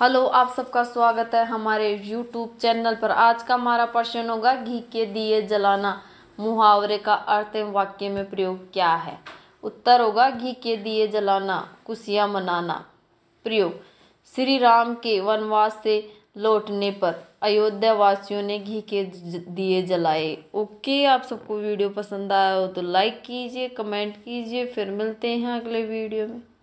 hello आप सबका स्वागत है हमारे यूट्यूब चैनल पर आज का हमारा प्रश्न होगा घी के दिए जलाना मुहावरे का अर्थ एवं वाक्य में प्रयोग क्या है उत्तर होगा घी के दिए जलाना कुसिया मनाना प्रयोग श्री राम के वनवास से लौटने पर अयोध्या वासियों ने घी के दिए जलाए ओके आप सबको वीडियो पसंद आया हो तो लाइक कीजिए कमेंट कीजिए फिर मिलते हैं अगले वीडियो में